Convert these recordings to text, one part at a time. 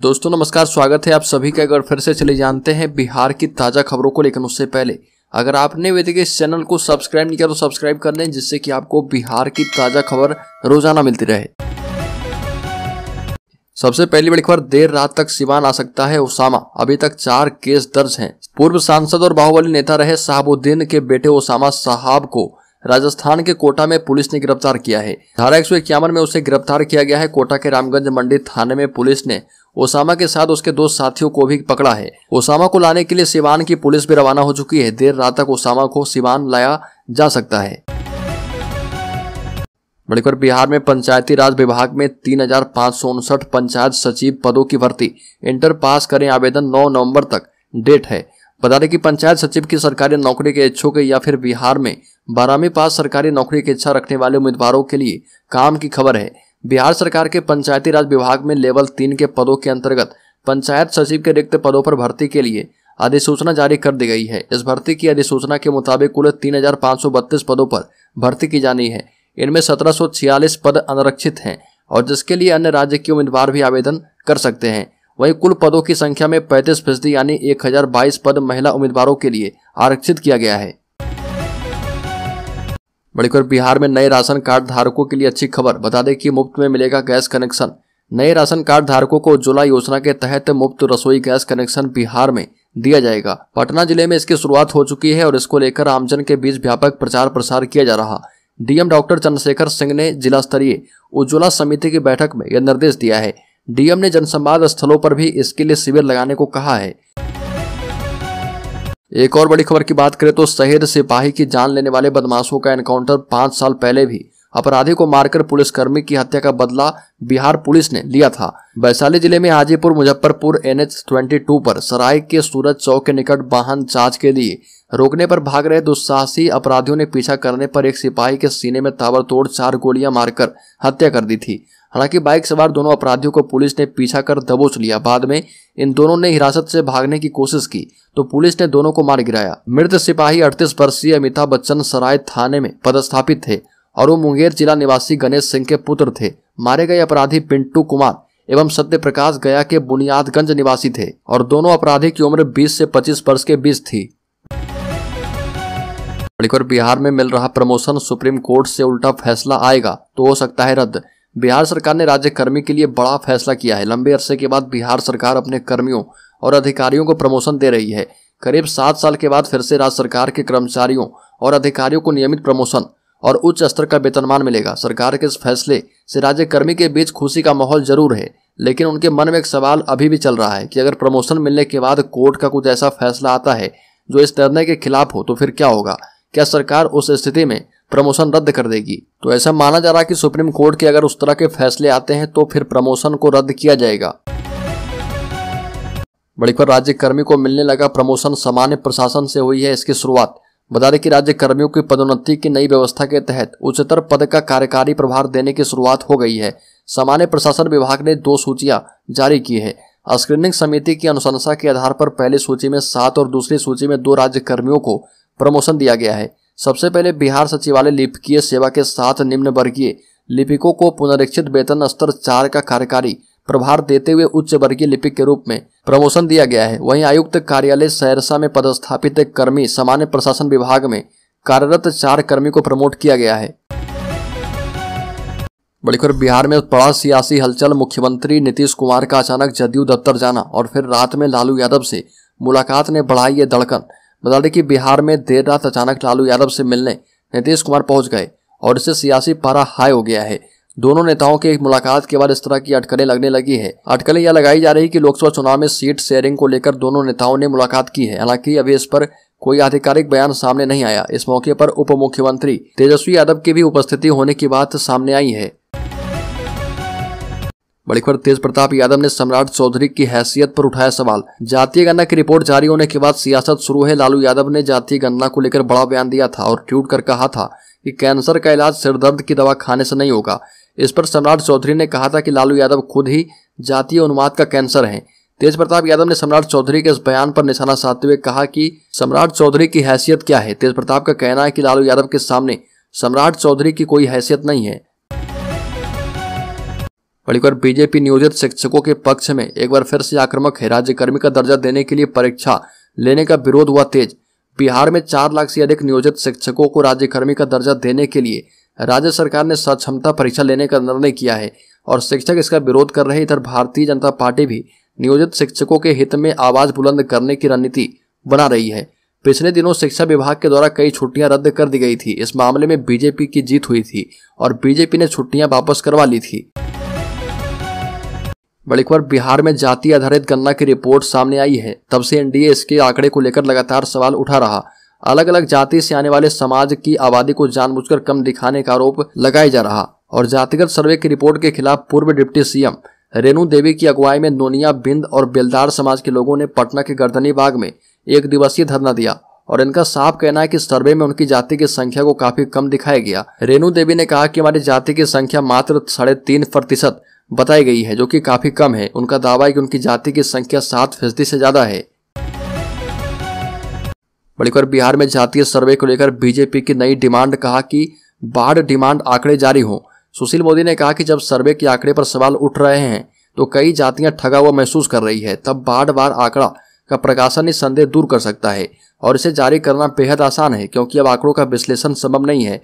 दोस्तों नमस्कार स्वागत है आप सभी का अगर फिर से चले जानते हैं बिहार की ताज़ा खबरों को लेकिन उससे पहले अगर आपने वैदिक इस चैनल को सब्सक्राइब नहीं किया तो सब्सक्राइब कर लें जिससे कि आपको बिहार की ताज़ा खबर रोजाना मिलती रहे सबसे पहली बड़ी खबर देर रात तक सिवान आ सकता है ओसामा अभी तक चार केस दर्ज हैं पूर्व सांसद और बाहुबली नेता रहे साहबुद्दीन के बेटे ओसामा साहब को राजस्थान के कोटा में पुलिस ने गिरफ्तार किया है धारा एक में उसे गिरफ्तार किया गया है कोटा के रामगंज मंडी थाने में पुलिस ने ओसामा के साथ उसके दो साथियों को भी पकड़ा है ओसामा को लाने के लिए सिवान की पुलिस भी रवाना हो चुकी है देर रात तक ओसामा को सिवान लाया जा सकता है खबर बिहार में पंचायती राज विभाग में तीन हजार पाँच सौ उनसठ पंचायत सचिव पदों की भर्ती इंटर पास करें आवेदन 9 नवंबर तक डेट है बता दें कि पंचायत सचिव की सरकारी नौकरी के इच्छुक या फिर बिहार में बारहवीं पास सरकारी नौकरी की इच्छा रखने वाले उम्मीदवारों के लिए काम की खबर है बिहार सरकार के पंचायती राज विभाग में लेवल तीन के पदों के अंतर्गत पंचायत सचिव के रिक्त पदों पर भर्ती के लिए अधिसूचना जारी कर दी गई है इस भर्ती की अधिसूचना के मुताबिक कुल तीन पदों पर भर्ती की जानी है इनमें सत्रह पद अनरक्षित हैं और जिसके लिए अन्य राज्य के उम्मीदवार भी आवेदन कर सकते हैं वहीं कुल पदों की संख्या में 35 फीसदी यानी एक पद महिला उम्मीदवारों के लिए आरक्षित किया गया है बड़ी खबर बिहार में नए राशन कार्ड धारकों के लिए अच्छी खबर बता दें कि मुफ्त में मिलेगा गैस कनेक्शन नए राशन कार्ड धारकों को उज्ज्वला योजना के तहत मुफ्त रसोई गैस कनेक्शन बिहार में दिया जाएगा पटना जिले में इसकी शुरुआत हो चुकी है और इसको लेकर आमजन के बीच व्यापक प्रचार प्रसार किया जा रहा डीएम डॉक्टर चंद्रशेखर सिंह ने जिला स्तरीय उज्ज्वला समिति की बैठक में यह निर्देश दिया है डीएम ने जनसंवाद स्थलों पर भी इसके लिए शिविर लगाने को कहा है एक और बड़ी खबर की बात करें तो शहीद सिपाही की जान लेने वाले बदमाशों का एनकाउंटर पांच साल पहले भी अपराधी को मारकर पुलिसकर्मी की हत्या का बदला बिहार पुलिस ने लिया था वैशाली जिले में Hajipur Muzaffarpur N H twenty two पर सराय के सूरज चौक के निकट वाहन जांच के लिए रोकने पर भाग रहे दुस्साहसी अपराधियों ने पीछा करने पर एक सिपाही के सीने में ताबड़तोड़ चार गोलियां मारकर हत्या कर दी थी हालांकि बाइक सवार दोनों अपराधियों को पुलिस ने पीछा कर दबोच लिया बाद में इन दोनों ने हिरासत से भागने की कोशिश की तो पुलिस ने दोनों को मार गिराया मृत सिपाही अड़तीस वर्षीय अमिताभ बच्चन सराय थाने में पदस्थापित थे और वो मुंगेर जिला निवासी गणेश सिंह के पुत्र थे मारे गए अपराधी पिंटू कुमार एवं सत्य प्रकाश गया के बुनियादगंज निवासी थे और दोनों अपराधी की उम्र 20 से 25 वर्ष के बीच थी बिहार में मिल रहा प्रमोशन सुप्रीम कोर्ट से उल्टा फैसला आएगा तो हो सकता है रद्द बिहार सरकार ने राज्य कर्मी के लिए बड़ा फैसला किया है लंबे अरसे के बाद बिहार सरकार अपने कर्मियों और अधिकारियों को प्रमोशन दे रही है करीब सात साल के बाद फिर से राज्य सरकार के कर्मचारियों और अधिकारियों को नियमित प्रमोशन और उच्च स्तर का वेतनमान मिलेगा सरकार के इस फैसले से राज्य कर्मी के बीच खुशी का माहौल जरूर है लेकिन उनके मन में एक सवाल अभी भी चल रहा है कि अगर प्रमोशन मिलने के बाद कोर्ट का कुछ ऐसा फैसला आता है जो इस निर्णय के खिलाफ हो तो फिर क्या होगा क्या सरकार उस स्थिति में प्रमोशन रद्द कर देगी तो ऐसा माना जा रहा है कि सुप्रीम कोर्ट के अगर उस तरह के फैसले आते हैं तो फिर प्रमोशन को रद्द किया जाएगा बड़ी खबर राज्य कर्मी को मिलने लगा प्रमोशन सामान्य प्रशासन से हुई है इसकी शुरुआत बता दें कि राज्य कर्मियों की पदोन्नति की नई व्यवस्था के तहत उच्चतर पद का कार्यकारी प्रभार देने की शुरुआत हो गई है सामान्य प्रशासन विभाग ने दो सूचियां जारी की है स्क्रीनिंग समिति की अनुशंसा के आधार पर पहली सूची में सात और दूसरी सूची में दो राज्य कर्मियों को प्रमोशन दिया गया है सबसे पहले बिहार सचिवालय लिपिकीय सेवा के साथ निम्न वर्गीय लिपिकों को पुनरीक्षित वेतन स्तर चार का कार्यकारी प्रभार देते हुए उच्च वर्गीय लिपिक के रूप में प्रमोशन दिया गया है वहीं आयुक्त कार्यालय सहरसा में पदस्थापित कर्मी सामान्य प्रशासन विभाग में कार्यरत चार कर्मी को प्रमोट किया गया है बड़ी खबर बिहार में बड़ा सियासी हलचल मुख्यमंत्री नीतीश कुमार का अचानक जदयू दफ्तर जाना और फिर रात में लालू यादव से मुलाकात ने बढ़ाई है धड़कन बता दें कि बिहार में देर रात अचानक लालू यादव से मिलने नीतीश कुमार पहुंच गए और इससे सियासी पारा हाई हो गया है दोनों नेताओं की मुलाकात के बाद इस तरह की अटकलें लगने लगी है अटकलें यह लगाई जा रही कि लोकसभा चुनाव में सीट शेयरिंग को लेकर दोनों नेताओं ने मुलाकात की है हालांकि अभी इस पर कोई आधिकारिक बयान सामने नहीं आया इस मौके पर उप मुख्यमंत्री तेजस्वी यादव की भी उपस्थिति होने की बात सामने आई है बड़ी खबर तेज प्रताप यादव ने सम्राट चौधरी की हैसियत पर उठाया सवाल जातीय गणना की रिपोर्ट जारी होने के बाद सियासत शुरू है लालू यादव ने जातीय गणना को लेकर बड़ा बयान दिया था और ट्वीट कर कहा था कि कैंसर का इलाज सिरदर्द की दवा खाने से नहीं होगा इस पर सम्राट चौधरी ने कहा था कि लालू यादव खुद ही जातीय उन्माद का कैंसर है तेज प्रताप यादव ने सम्राट चौधरी के इस बयान पर निशाना साधते हुए कहा कि सम्राट चौधरी की हैसियत क्या है तेज प्रताप का कहना है कि लालू यादव के सामने सम्राट चौधरी की कोई हैसियत नहीं है बढ़कर बीजेपी नियोजित शिक्षकों के पक्ष में एक बार फिर से आक्रमक है राज्यकर्मी का दर्जा देने के लिए परीक्षा लेने का विरोध हुआ तेज बिहार में चार लाख से अधिक नियोजित शिक्षकों को राज्यकर्मी का दर्जा देने के लिए राज्य सरकार ने सक्षमता परीक्षा लेने का निर्णय किया है और शिक्षक इसका विरोध कर रहे इधर भारतीय जनता पार्टी भी नियोजित शिक्षकों के हित में आवाज बुलंद करने की रणनीति बना रही है पिछले दिनों शिक्षा विभाग के द्वारा कई छुट्टियां रद्द कर दी गई थी इस मामले में बीजेपी की जीत हुई थी और बीजेपी ने छुट्टियां वापस करवा ली थी बड़ी बार बिहार में जाति आधारित गन्ना की रिपोर्ट सामने आई है तब से एनडीए इसके आंकड़े को लेकर लगातार सवाल उठा रहा अलग अलग जाति से आने वाले समाज की आबादी को जानबूझकर कम दिखाने का आरोप लगाया जा रहा और जातिगत सर्वे की रिपोर्ट के खिलाफ पूर्व डिप्टी सीएम रेणु देवी की अगुवाई में नोनिया बिंद और बेलदार समाज के लोगों ने पटना के गर्दनी बाग में एक दिवसीय धरना दिया और इनका साफ कहना है कि सर्वे में उनकी जाति की संख्या को काफी कम दिखाया गया रेणु देवी ने कहा कि हमारी जाति की संख्या मात्र साढ़े तीन प्रतिशत बताई गई है जो कि काफी कम है उनका दावा है कि उनकी जाति की संख्या सात फीसदी से ज्यादा है बड़ी खबर बिहार में जातीय सर्वे को लेकर बीजेपी की नई डिमांड कहा कि बाढ़ डिमांड आंकड़े जारी हो सुशील मोदी ने कहा कि जब सर्वे के आंकड़े पर सवाल उठ रहे हैं तो कई जातियां ठगा हुआ महसूस कर रही है तब बाढ़ बार आंकड़ा का प्रकाशन ही संदेह दूर कर सकता है और इसे जारी करना बेहद आसान है क्योंकि अब आंकड़ों का विश्लेषण संभव नहीं है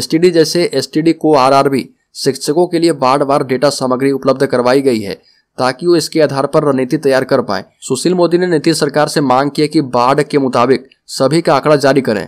एसटीडी जैसे एसटीडी को आरआरबी शिक्षकों के लिए बार बार डेटा सामग्री उपलब्ध करवाई गई है ताकि वो इसके आधार पर रणनीति तैयार कर पाए सुशील मोदी ने नीतीश सरकार से मांग की कि बाढ़ के मुताबिक सभी का आंकड़ा जारी करें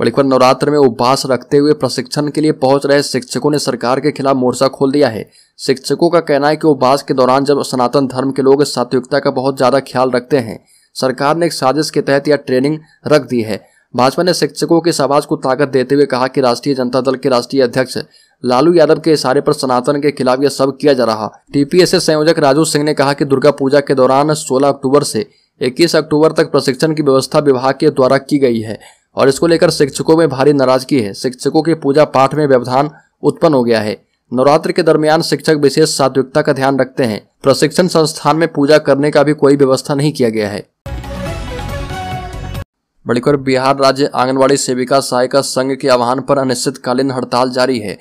बड़ीखंड नवरात्र में उपवास रखते हुए प्रशिक्षण के लिए पहुंच रहे शिक्षकों ने सरकार के खिलाफ मोर्चा खोल दिया है शिक्षकों का कहना है कि उपवास के दौरान जब सनातन धर्म के लोग सात्विकता का बहुत ज्यादा ख्याल रखते हैं सरकार ने एक साजिश के तहत यह ट्रेनिंग रख दी है भाजपा ने शिक्षकों के समाज को ताकत देते हुए कहा कि राष्ट्रीय जनता दल के राष्ट्रीय अध्यक्ष लालू यादव के इशारे पर सनातन के खिलाफ यह सब किया जा रहा टीपीएसएस संयोजक राजू सिंह ने कहा कि दुर्गा पूजा के दौरान 16 अक्टूबर से 21 अक्टूबर तक प्रशिक्षण की व्यवस्था विभाग के द्वारा की गई है और इसको लेकर शिक्षकों में भारी नाराजगी है शिक्षकों के पूजा पाठ में व्यवधान उत्पन्न हो गया है नवरात्र के दरमियान शिक्षक विशेष सात्विकता का ध्यान रखते हैं प्रशिक्षण संस्थान में पूजा करने का भी कोई व्यवस्था नहीं किया गया है खबर बिहार राज्य आंगनबाड़ी सेविका सहायिका संघ के आह्वान पर अनिश्चितकालीन हड़ताल जारी है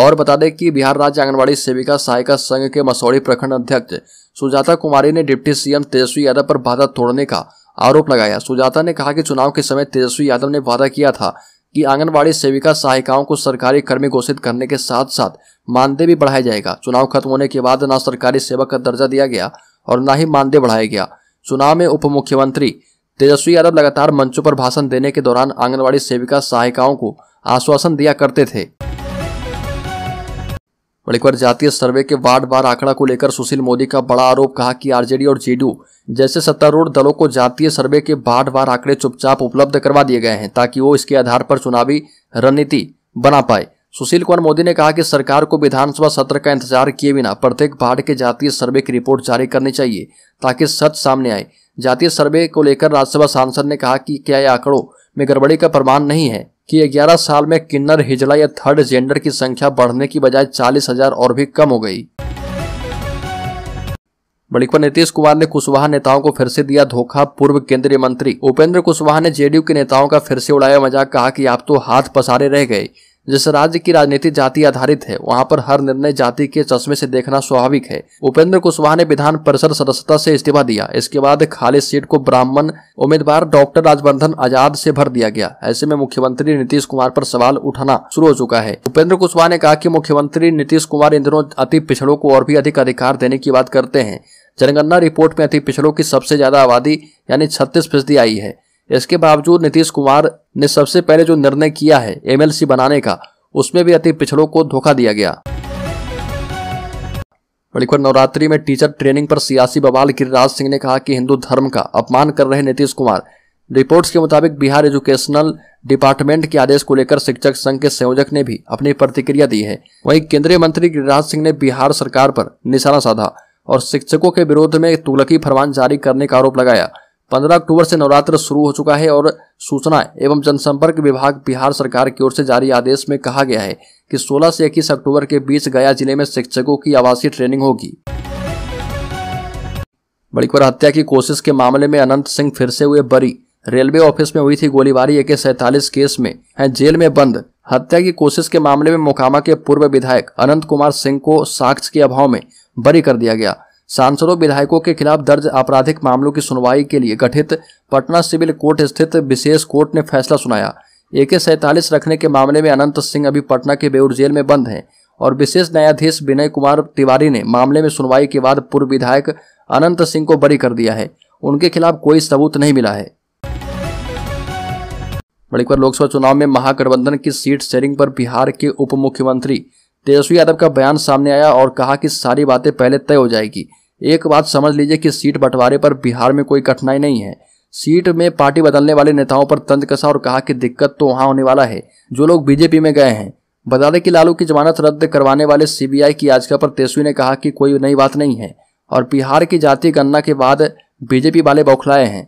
और बता दें कि बिहार राज्य आंगनबाड़ी सेविका सहायिका संघ के मसौड़ी प्रखंड अध्यक्ष सुजाता कुमारी ने डिप्टी सीएम तेजस्वी यादव पर बाधा तोड़ने का आरोप लगाया सुजाता ने कहा कि चुनाव के समय तेजस्वी यादव ने वादा किया था कि आंगनबाड़ी सेविका सहायिकाओं को सरकारी कर्मी घोषित करने के साथ साथ मानदेय भी बढ़ाया जाएगा चुनाव खत्म होने के बाद न सरकारी सेवक का दर्जा दिया गया और न ही मानदेय बढ़ाया गया चुनाव में उप मुख्यमंत्री तेजस्वी यादव लगातार मंचों पर भाषण देने के दौरान आंगनबाड़ी सेविका सहायिकाओं को आश्वासन दिया करते थे बड़ी जातीय सर्वे के वार्ड बार आंकड़ा को लेकर सुशील मोदी का बड़ा आरोप कहा कि आरजेडी और जेडीयू जैसे सत्तारूढ़ दलों को जातीय सर्वे के वार्ड बार आंकड़े चुपचाप उपलब्ध करवा दिए गए हैं ताकि वो इसके आधार पर चुनावी रणनीति बना पाए सुशील कुमार मोदी ने कहा कि सरकार को विधानसभा सत्र का इंतजार किए बिना प्रत्येक वार्ड के जातीय सर्वे की रिपोर्ट जारी करनी चाहिए ताकि सच सामने आए जातीय सर्वे को लेकर राज्यसभा सांसद ने कहा कि क्या यह आंकड़ों में गड़बड़ी का प्रमाण नहीं है कि 11 साल में किन्नर हिजला या थर्ड जेंडर की संख्या बढ़ने की बजाय चालीस हजार और भी कम हो गई बड़ी खबर नीतीश कुमार ने कुशवाहा नेताओं को फिर से दिया धोखा पूर्व केंद्रीय मंत्री उपेंद्र कुशवाहा ने जेडीयू के नेताओं का फिर से उड़ाया मजाक कहा कि आप तो हाथ पसारे रह गए जिस राज्य की राजनीति जाति आधारित है वहां पर हर निर्णय जाति के चश्मे से देखना स्वाभाविक है उपेंद्र कुशवाहा ने विधान परिषद सदस्यता से इस्तीफा दिया इसके बाद खाली सीट को ब्राह्मण उम्मीदवार डॉक्टर राजवर्धन आजाद से भर दिया गया ऐसे में मुख्यमंत्री नीतीश कुमार पर सवाल उठाना शुरू हो चुका है उपेंद्र कुशवाहा ने कहा की मुख्यमंत्री नीतीश कुमार इन दिनों अति पिछड़ों को और भी अधिक अधिकार देने की बात करते हैं जनगणना रिपोर्ट में अति पिछड़ों की सबसे ज्यादा आबादी यानी छत्तीस फीसदी आई है इसके बावजूद नीतीश कुमार ने सबसे पहले जो निर्णय किया है एमएलसी बनाने का उसमें भी अति पिछड़ों को धोखा दिया गया बड़ी खबर नवरात्रि में टीचर ट्रेनिंग पर सियासी बवाल गिरिराज सिंह ने कहा कि हिंदू धर्म का अपमान कर रहे नीतीश कुमार रिपोर्ट्स के मुताबिक बिहार एजुकेशनल डिपार्टमेंट के आदेश को लेकर शिक्षक संघ के संयोजक ने भी अपनी प्रतिक्रिया दी है वहीं केंद्रीय मंत्री गिरिराज सिंह ने बिहार सरकार पर निशाना साधा और शिक्षकों के विरोध में तुगलकी फरमान जारी करने का आरोप लगाया पंद्रह अक्टूबर से नवरात्र शुरू हो चुका है और सूचना एवं जनसंपर्क विभाग बिहार सरकार की ओर से जारी आदेश में कहा गया है कि 16 से इक्कीस अक्टूबर के बीच गया जिले में शिक्षकों की आवासीय ट्रेनिंग होगी बड़ी पर हत्या की कोशिश के मामले में अनंत सिंह फिर से हुए बरी रेलवे ऑफिस में हुई थी गोलीबारी एके सैतालीस केस में है जेल में बंद हत्या की कोशिश के मामले में मोकामा के पूर्व विधायक अनंत कुमार सिंह को साक्ष्य के अभाव में बरी कर दिया गया सांसदों विधायकों के खिलाफ दर्ज आपराधिक मामलों की सुनवाई के लिए गठित पटना सिविल कोर्ट स्थित विशेष कोर्ट ने फैसला सुनाया ए के रखने के मामले में अनंत सिंह अभी पटना के बेउर जेल में बंद हैं और विशेष न्यायाधीश विनय कुमार तिवारी ने मामले में सुनवाई के बाद पूर्व विधायक अनंत सिंह को बरी कर दिया है उनके खिलाफ कोई सबूत नहीं मिला है बड़ी लोकसभा चुनाव में महागठबंधन की सीट शेयरिंग पर बिहार के उप मुख्यमंत्री तेजस्वी यादव का बयान सामने आया और कहा कि सारी बातें पहले तय हो जाएगी एक बात समझ लीजिए कि सीट बंटवारे पर बिहार में कोई कठिनाई नहीं है सीट में पार्टी बदलने वाले नेताओं पर तंज कसा और कहा कि दिक्कत तो वहां होने वाला है जो लोग बीजेपी में गए हैं बता दें कि लालू की जमानत रद्द करवाने वाले सीबीआई की याचिका पर तेजस्वी ने कहा कि कोई नई बात नहीं है और बिहार की जातीय गणना के बाद बीजेपी वाले बौखलाए हैं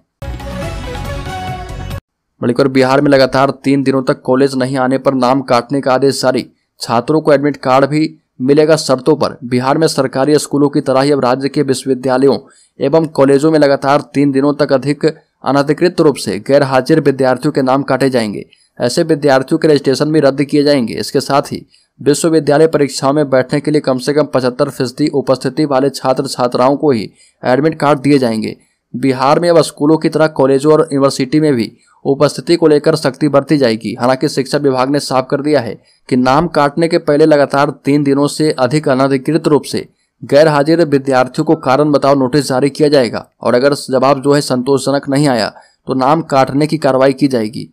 बढ़कर बिहार में लगातार तीन दिनों तक कॉलेज नहीं आने पर नाम काटने का आदेश जारी छात्रों को एडमिट कार्ड भी मिलेगा शर्तों पर बिहार में सरकारी स्कूलों की तरह ही अब राज्य के विश्वविद्यालयों एवं कॉलेजों में लगातार तीन दिनों तक अधिक अनधिकृत रूप से गैर हाजिर विद्यार्थियों के नाम काटे जाएंगे ऐसे विद्यार्थियों के रजिस्ट्रेशन भी रद्द किए जाएंगे इसके साथ ही विश्वविद्यालय परीक्षाओं में बैठने के लिए कम से कम पचहत्तर फीसदी उपस्थिति वाले छात्र छात्राओं को ही एडमिट कार्ड दिए जाएंगे बिहार में अब स्कूलों की तरह कॉलेजों और यूनिवर्सिटी में भी उपस्थिति को लेकर सख्ती बरती जाएगी हालांकि शिक्षा विभाग ने साफ कर दिया है कि नाम काटने के पहले लगातार तीन दिनों से अधिक अनधिकृत रूप से गैर हाजिर विद्यार्थियों को कारण बताओ नोटिस जारी किया जाएगा और अगर जवाब जो है संतोषजनक नहीं आया तो नाम काटने की कार्रवाई की जाएगी